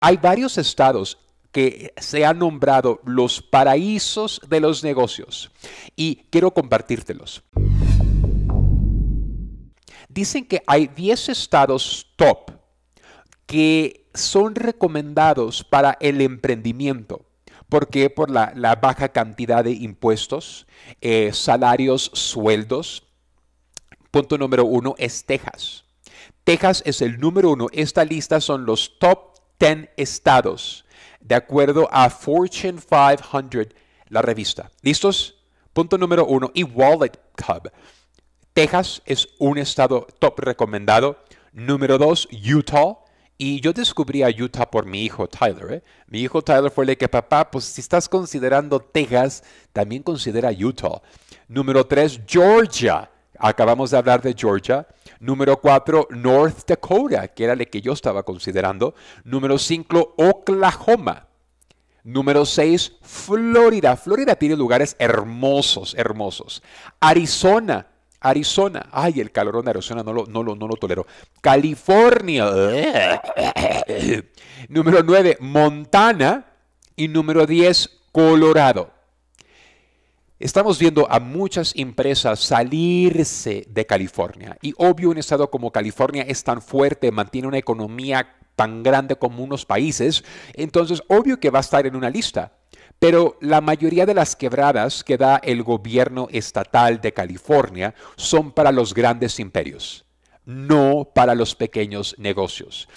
Hay varios estados que se han nombrado los paraísos de los negocios y quiero compartírtelos. Dicen que hay 10 estados top que son recomendados para el emprendimiento. ¿Por qué? Por la, baja cantidad de impuestos, eh, salarios, sueldos. Punto número uno es Texas. Texas es el número uno. Esta lista son los top Ten estados, de acuerdo a Fortune 500, la revista. ¿Listos? Punto número uno, y Wallet Hub. Texas es un estado top recomendado. Número dos, Utah. Y yo descubrí a Utah por mi hijo Tyler. ¿eh? Mi hijo Tyler fue el que, papá, pues si estás considerando Texas, también considera Utah. Número tres, Georgia. Acabamos de hablar de Georgia. Número 4, North Dakota, que era el que yo estaba considerando. Número 5, Oklahoma. Número 6, Florida. Florida tiene lugares hermosos, hermosos. Arizona. Arizona, ay, el calorón de Arizona no lo, no no lo tolero. California, número nueve, Montana y número diez, Colorado. Estamos viendo a muchas empresas salirse de California. Y obvio, un estado como California es tan fuerte, mantiene una economía tan grande como unos países, entonces obvio que va a estar en una lista. Pero la mayoría de las quebradas que da el gobierno estatal de California son para los grandes imperios, no para los pequeños negocios.